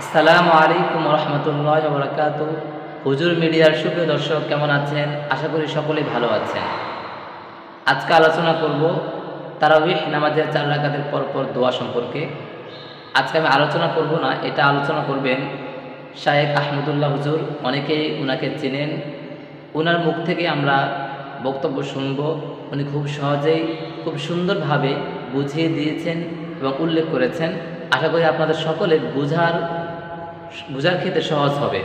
আসসালামু আলাইকুম রহমতুল্লাহ বরকাত হুজুর মিডিয়ার সুপ্রিয় দর্শক কেমন আছেন আশা করি সকলেই ভালো আছেন আজকে আলোচনা করব তারাবিহ নামাজের চার রাখাদের পরপর দোয়া সম্পর্কে আজকে আমি আলোচনা করব না এটা আলোচনা করবেন শায়েক আহমদুল্লাহ হুজুর অনেকেই ওনাকে চেনেন ওনার মুখ থেকে আমরা বক্তব্য শুনব উনি খুব সহজেই খুব সুন্দরভাবে বুঝিয়ে দিয়েছেন এবং উল্লেখ করেছেন আশা করি আপনাদের সকলের বোঝার বোঝার ক্ষেত্রে সহজ হবে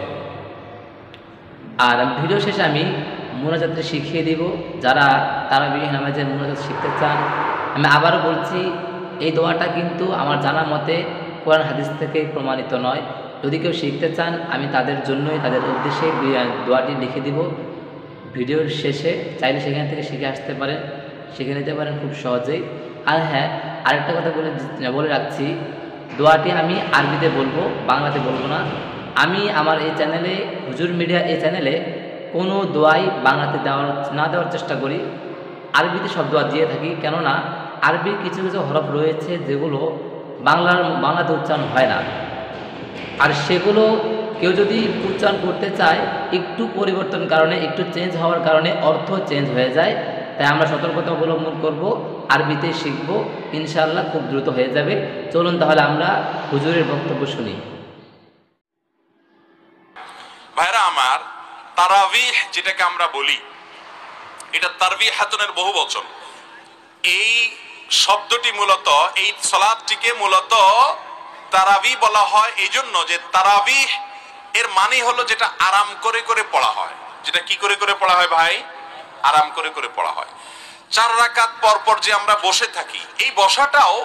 আর ভিডিও শেষে আমি মোনাজাতে শিখিয়ে দিব যারা তারা বিহীন নামাজের মোনাজাত শিখতে চান আমি আবারও বলছি এই দোয়াটা কিন্তু আমার জানা মতে কোরআন হাদিস থেকে প্রমাণিত নয় যদি কেউ শিখতে চান আমি তাদের জন্যই তাদের উদ্দেশ্যে দোয়াটি লিখে দিব ভিডিওর শেষে চাইলে সেখান থেকে শিখে আসতে পারেন শিখে নিতে পারেন খুব সহজেই আর হ্যাঁ আরেকটা কথা বলে বলে রাখছি দোয়াটি আমি আরবিতে বলবো বাংলাতে বলবো না আমি আমার এই চ্যানেলে হুজুর মিডিয়া এই চ্যানেলে কোনো দোয়াই বাংলাতে দেওয়ার না দেওয়ার চেষ্টা করি আরবিতে সব দোয়া দিয়ে থাকি কেননা আরবির কিছু কিছু হরফ রয়েছে যেগুলো বাংলার বাংলাতে উচ্চারণ হয় না আর সেগুলো কেউ যদি উচ্চারণ করতে চায় একটু পরিবর্তন কারণে একটু চেঞ্জ হওয়ার কারণে অর্থ চেঞ্জ হয়ে যায় তাই আমরা সতর্কতা অবলম্বন করবো আরবিতে শিখব ইনশাআল্লাহ খুব দ্রুত হয়ে যাবে চলুন তাহলে আমরা হুজুরের বক্তব্য শুনি ভাইরা আমার তারাবিহ যেটাকে আমরা বলি এটা তারবি হাতনের বহু বচন এই শব্দটি মূলত এই সলাদটিকে মূলত তারাবি বলা হয় এই জন্য যে তারাবিহ এর মানে হলো যেটা আরাম করে করে পড়া হয় যেটা কি করে করে পড়া হয় ভাই আরাম করে করে পড়া হয় চার রাকাত পর পর যে আমরা বসে থাকি এই বসাটাও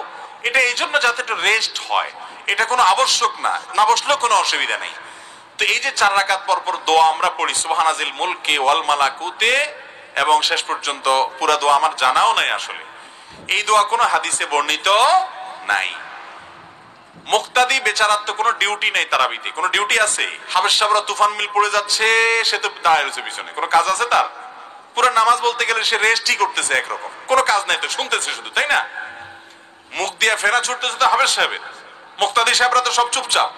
এটা এই জন্য যাতে একটু রেস্ট হয় এটা কোনো আবশ্যক না না বসলেও কোনো অসুবিধা নেই তো এই যে চার রাকাত পর পর দোয়া আমরা পড়ি সুবহানাজিল মুলকে ওয়াল মালাকুতে এবং শেষ পর্যন্ত পুরা দোয়া আমার জানাও নাই আসলে এই দোয়া কোনো হাদিসে বর্ণিত নাই মুক্তাদি বেচারার তো কোনো ডিউটি নেই তারাবিতে কোনো ডিউটি আছে হাবেশ সাবরা তুফান মিল পড়ে যাচ্ছে সে তো দাঁড়িয়ে রয়েছে পিছনে কোনো কাজ আছে তার পুরো নামাজ বলতে গেলে সে রেস্টই করতেছে একরকম কোনো কাজ নাই তো শুনতেছে শুধু তাই না মুখ দিয়ে ফেরা ছুটতেছে তো হাবের সাহেবের মুক্তাদি সাহেবরা তো সব চুপচাপ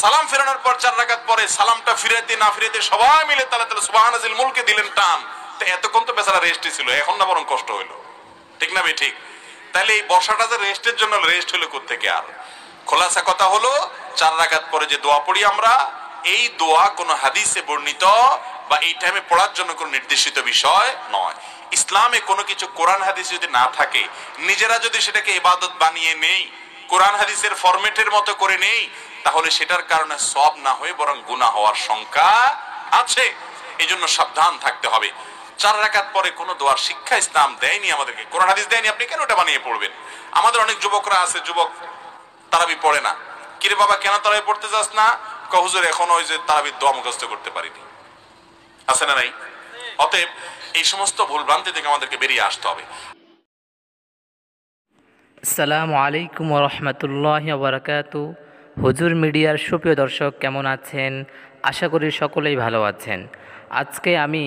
সালাম ফেরানোর পর চার রাকাত পরে সালামটা ফিরাইতে না ফিরাইতে সবাই মিলে তাহলে তাহলে আজিল মুলকে দিলেন টান তো এতক্ষণ তো বেচারা রেস্টই ছিল এখন না বরং কষ্ট হইলো ঠিক না ভাই ঠিক তাহলে এই বর্ষাটা যে রেস্টের জন্য রেস্ট হলো থেকে আর খোলাসা কথা হলো চার রাকাত পরে যে দোয়া পড়ি আমরা এই দোয়া কোনো হাদিসে বর্ণিত বা এই টাইমে পড়ার জন্য কোনো নির্দেশিত বিষয় নয় ইসলামে কোনো কিছু কোরআন হাদিস যদি না থাকে নিজেরা যদি সেটাকে ইবাদত বানিয়ে নেই কোরআন হাদিসের ফরম্যাটের মতো করে নেই তাহলে সেটার কারণে সব না হয়ে বরং গুণা হওয়ার শঙ্কা আছে এই জন্য সাবধান থাকতে হবে চার রাকাত পরে কোনো দোয়ার শিক্ষা ইসলাম দেয়নি আমাদেরকে কোরআন হাদিস দেয়নি আপনি কেন ওটা বানিয়ে পড়বেন আমাদের অনেক যুবকরা আছে যুবক তারাবি পড়ে না কিরে বাবা কেন তারাবি পড়তে চাস না কহুজুর এখন ওই যে তারাবির দোয়া মুখস্থ করতে পারিনি আছে না নাই অতএব এই সমস্ত ভুলভ্রান্তি থেকে আমাদেরকে বেরিয়ে আসতে হবে আসসালামু আলাইকুম রহমতুল্লাহ বারাকাত হুজুর মিডিয়ার সুপ্রিয় দর্শক কেমন আছেন আশা করি সকলেই ভালো আছেন আজকে আমি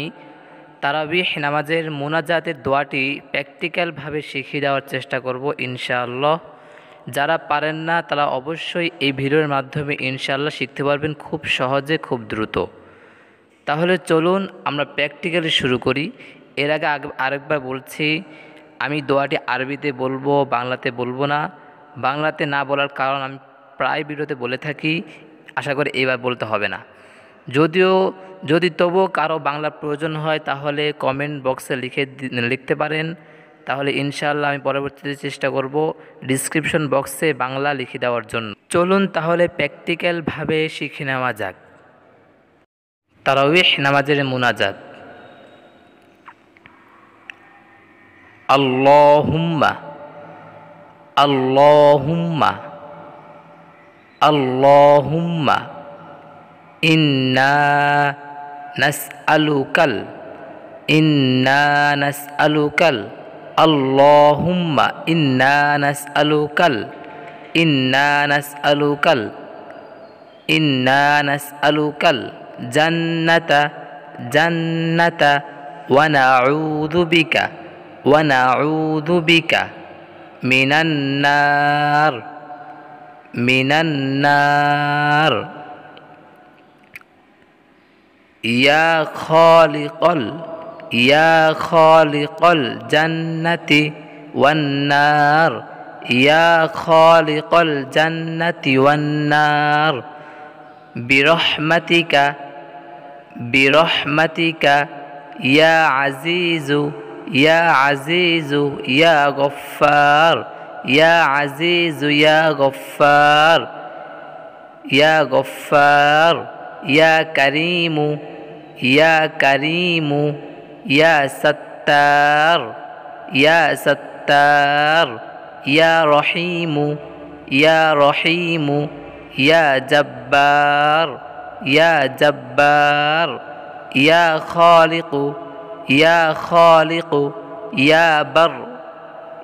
তারাবিহ নামাজের মোনাজাতের দোয়াটি প্র্যাকটিক্যালভাবে শিখিয়ে দেওয়ার চেষ্টা করব ইনশাআল্লাহ যারা পারেন না তারা অবশ্যই এই ভিডিওর মাধ্যমে ইনশাআল্লাহ শিখতে পারবেন খুব সহজে খুব দ্রুত তাহলে চলুন আমরা প্র্যাকটিক্যালি শুরু করি এর আগে আরেকবার বলছি আমি দোয়াটি আরবিতে বলবো বাংলাতে বলবো না বাংলাতে না বলার কারণ আমি প্রায় ভিডিওতে বলে থাকি আশা করি এবার বলতে হবে না যদিও যদি তবুও কারো বাংলা প্রয়োজন হয় তাহলে কমেন্ট বক্সে লিখে লিখতে পারেন তাহলে ইনশাল্লাহ আমি পরবর্তীতে চেষ্টা করব ডিসক্রিপশন বক্সে বাংলা লিখে দেওয়ার জন্য চলুন তাহলে প্র্যাকটিক্যালভাবে শিখে নেওয়া যাক তারাবিহ নামাজের মুনাজাত আল্লাহুম্মা আল্লাহুম্মা আল্লাহুম্মা ইন্না নাসআলুকাল ইন্না নাসআলুকাল আল্লাহুম্মা ইন্না নাসআলুকাল ইন্না নাসআলুকাল ইন্না নাসআলুকাল جنة جنة ونعوذ بك ونعوذ بك من النار من النار يا خالق ال يا خالق الجنة والنار يا خالق الجنة والنار برحمتك برحمتك يا عزيز يا عزيز يا غفار يا عزيز يا غفار يا غفار يا كريم يا كريم يا ستار يا ستار يا رحيم يا رحيم يا جبار يا جبار يا خالق يا خالق يا بر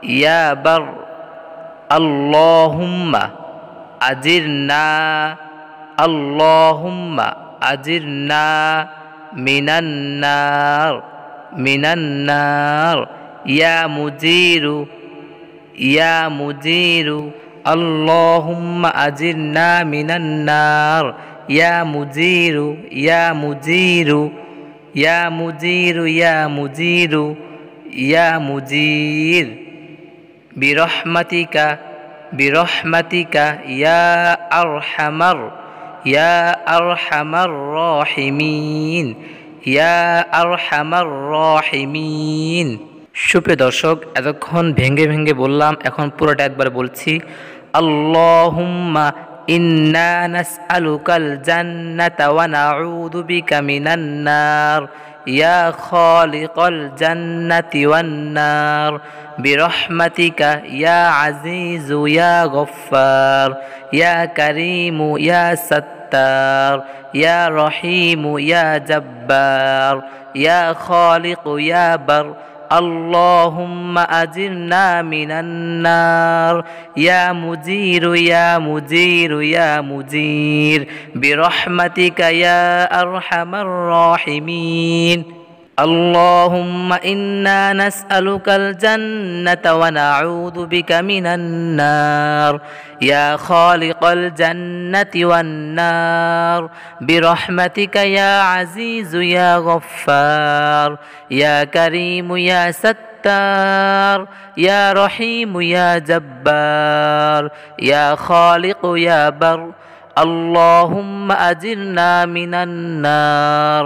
يا بر اللهم أجرنا اللهم أجرنا من النار من النار يا مدير يا مدير আল্লাহুম্মা আজিরনা মিনান্নার ইয়া মুজিরু ইয়া মুজিরু ইয়া মুজিরু ইয়া মুজিরু ইয়া মুজির বিরহমাতিকা বিরহমাতিকা ইয়া আরহামার ইয়া আরহামার রহিমিন ইয়া আরহামার রহিমিন সুপ্রিয় দর্শক এতক্ষণ ভেঙ্গে ভেঙ্গে বললাম এখন পুরোটা একবার বলছি اللهم إنا نسألك الجنة ونعوذ بك من النار يا خالق الجنة والنار برحمتك يا عزيز يا غفار يا كريم يا ستار يا رحيم يا جبار يا خالق يا بر اللهم أجرنا من النار يا مدير يا مدير يا مدير برحمتك يا أرحم الراحمين اللهم انا نسالك الجنه ونعوذ بك من النار يا خالق الجنه والنار برحمتك يا عزيز يا غفار يا كريم يا ستار يا رحيم يا جبار يا خالق يا بر اللهم أجرنا من النار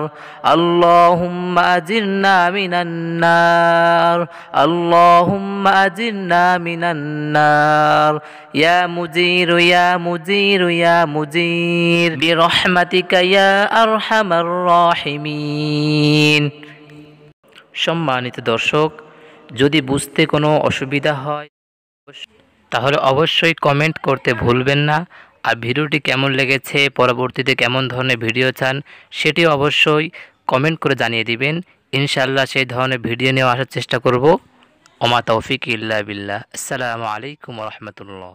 اللهم أجرنا من النار اللهم أجرنا من النار يا مدير يا مدير يا مدير برحمتك يا أرحم الراحمين সম্মানিত দর্শক যদি বুঝতে কোনো অসুবিধা হয় তাহলে অবশ্যই কমেন্ট করতে ভুলবেন না আর ভিডিওটি কেমন লেগেছে পরবর্তীতে কেমন ধরনের ভিডিও চান সেটি অবশ্যই কমেন্ট করে জানিয়ে দিবেন ইনশাল্লাহ সেই ধরনের ভিডিও নিয়ে আসার চেষ্টা করব ওমা তৌফিক ইল্লা বিল্লাহ আসসালামু আলাইকুম রহমতুল্লাহ